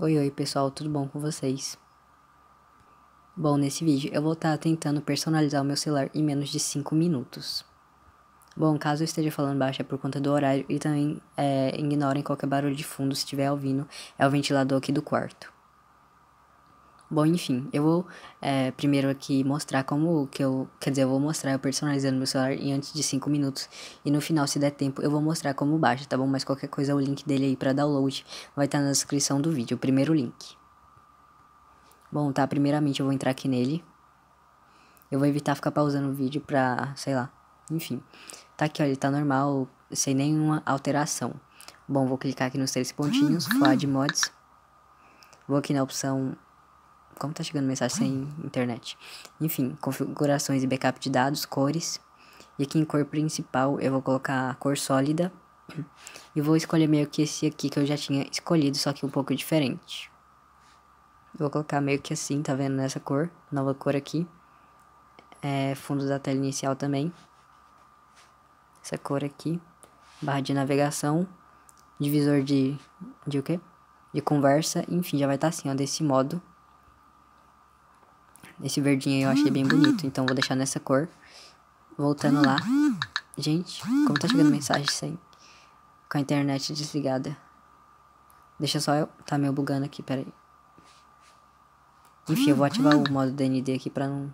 Oi, oi pessoal, tudo bom com vocês? Bom, nesse vídeo eu vou estar tá tentando personalizar o meu celular em menos de 5 minutos. Bom, caso eu esteja falando baixo é por conta do horário e também é, ignorem qualquer barulho de fundo se estiver ouvindo, é o ventilador aqui do quarto. Bom, enfim, eu vou é, primeiro aqui mostrar como que eu, quer dizer, eu vou mostrar eu personalizando meu celular em antes de 5 minutos e no final, se der tempo, eu vou mostrar como baixa, tá bom? Mas qualquer coisa, o link dele aí para download vai estar tá na descrição do vídeo, o primeiro link. Bom, tá, primeiramente eu vou entrar aqui nele. Eu vou evitar ficar pausando o vídeo pra, sei lá, enfim. Tá aqui, ó, ele tá normal, sem nenhuma alteração. Bom, vou clicar aqui nos três pontinhos, falar mods. Vou aqui na opção como tá chegando mensagem sem internet? Enfim, configurações e backup de dados, cores. E aqui em cor principal eu vou colocar a cor sólida. E vou escolher meio que esse aqui que eu já tinha escolhido, só que um pouco diferente. Vou colocar meio que assim, tá vendo? Nessa cor, nova cor aqui. É, fundo da tela inicial também. Essa cor aqui. Barra de navegação. Divisor de... de o quê? De conversa. Enfim, já vai estar tá assim, ó, desse modo. Esse verdinho aí eu achei bem ah, bonito, ah. então vou deixar nessa cor. Voltando lá. Ah, Gente, como tá chegando mensagem sem... Com a internet desligada. Deixa só eu... Tá meio bugando aqui, peraí. Enfim, eu vou ativar o modo DND aqui pra não...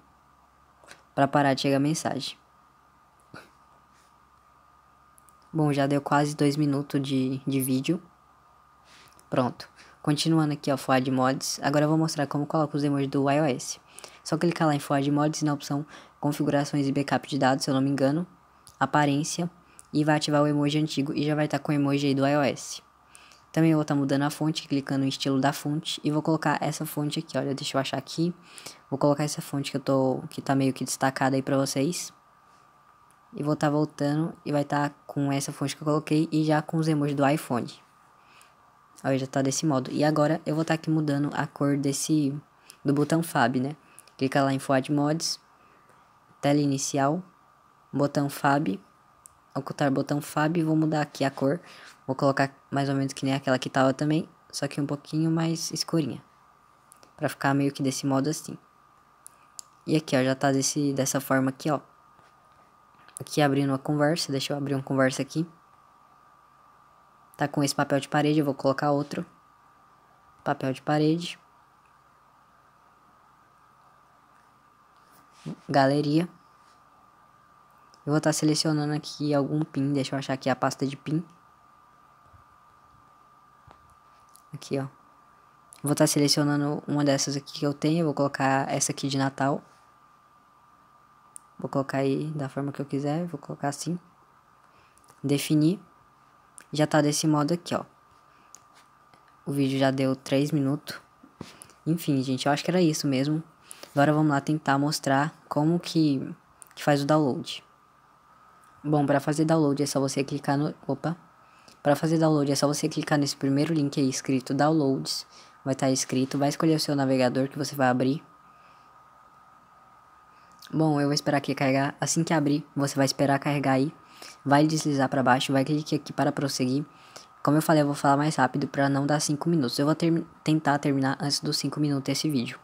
Pra parar de chegar mensagem. Bom, já deu quase dois minutos de, de vídeo. Pronto. Continuando aqui, ó, Fuad de mods. Agora eu vou mostrar como coloca os emojis do iOS. Só clicar lá em Forward Mods na opção Configurações e Backup de Dados, se eu não me engano, Aparência, e vai ativar o emoji antigo e já vai estar tá com o emoji aí do iOS. Também vou estar tá mudando a fonte, clicando no estilo da fonte e vou colocar essa fonte aqui, olha, deixa eu achar aqui. Vou colocar essa fonte que eu tô, que tá meio que destacada aí para vocês. E vou estar tá voltando e vai estar com essa fonte que eu coloquei e já com os emojis do iPhone. Olha, já tá desse modo. E agora eu vou estar aqui mudando a cor desse, do botão Fab, né? clica lá em Fuad Mods, tela inicial, botão Fab, ocultar botão Fab, vou mudar aqui a cor, vou colocar mais ou menos que nem aquela que tava também, só que um pouquinho mais escurinha, para ficar meio que desse modo assim. E aqui ó, já tá desse, dessa forma aqui ó, aqui abrindo uma conversa, deixa eu abrir uma conversa aqui. Tá com esse papel de parede, eu vou colocar outro papel de parede. galeria. Eu vou estar tá selecionando aqui algum pin, deixa eu achar aqui a pasta de pin. Aqui, ó. Vou estar tá selecionando uma dessas aqui que eu tenho, eu vou colocar essa aqui de Natal. Vou colocar aí da forma que eu quiser, vou colocar assim. Definir. Já tá desse modo aqui, ó. O vídeo já deu 3 minutos. Enfim, gente, eu acho que era isso mesmo. Agora vamos lá tentar mostrar como que, que faz o download. Bom, para fazer download é só você clicar no... Opa! Para fazer download é só você clicar nesse primeiro link aí escrito Downloads. Vai estar tá escrito, vai escolher o seu navegador que você vai abrir. Bom, eu vou esperar aqui carregar. Assim que abrir, você vai esperar carregar aí. Vai deslizar para baixo, vai clicar aqui para prosseguir. Como eu falei, eu vou falar mais rápido para não dar 5 minutos. Eu vou ter tentar terminar antes dos 5 minutos esse vídeo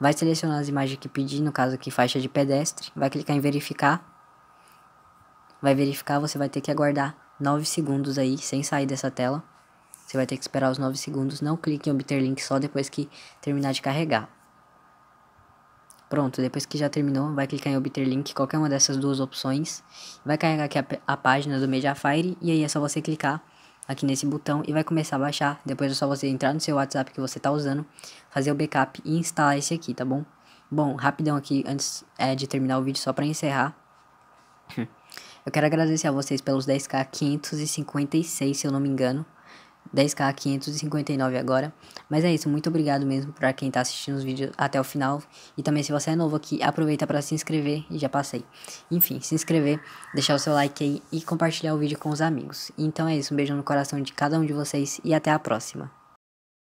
vai selecionar as imagens que pedir, no caso aqui faixa de pedestre, vai clicar em verificar, vai verificar, você vai ter que aguardar 9 segundos aí, sem sair dessa tela, você vai ter que esperar os 9 segundos, não clique em obter link só depois que terminar de carregar. Pronto, depois que já terminou, vai clicar em obter link, qualquer uma dessas duas opções, vai carregar aqui a, a página do Mediafire e aí é só você clicar aqui nesse botão e vai começar a baixar. Depois é só você entrar no seu WhatsApp que você tá usando, fazer o backup e instalar esse aqui, tá bom? Bom, rapidão aqui antes é, de terminar o vídeo, só para encerrar. Eu quero agradecer a vocês pelos 10k 556, se eu não me engano. 10k 559 agora. Mas é isso, muito obrigado mesmo para quem tá assistindo os vídeos até o final. E também se você é novo aqui, aproveita para se inscrever, e já passei. Enfim, se inscrever, deixar o seu like aí e compartilhar o vídeo com os amigos. Então é isso, um beijo no coração de cada um de vocês e até a próxima.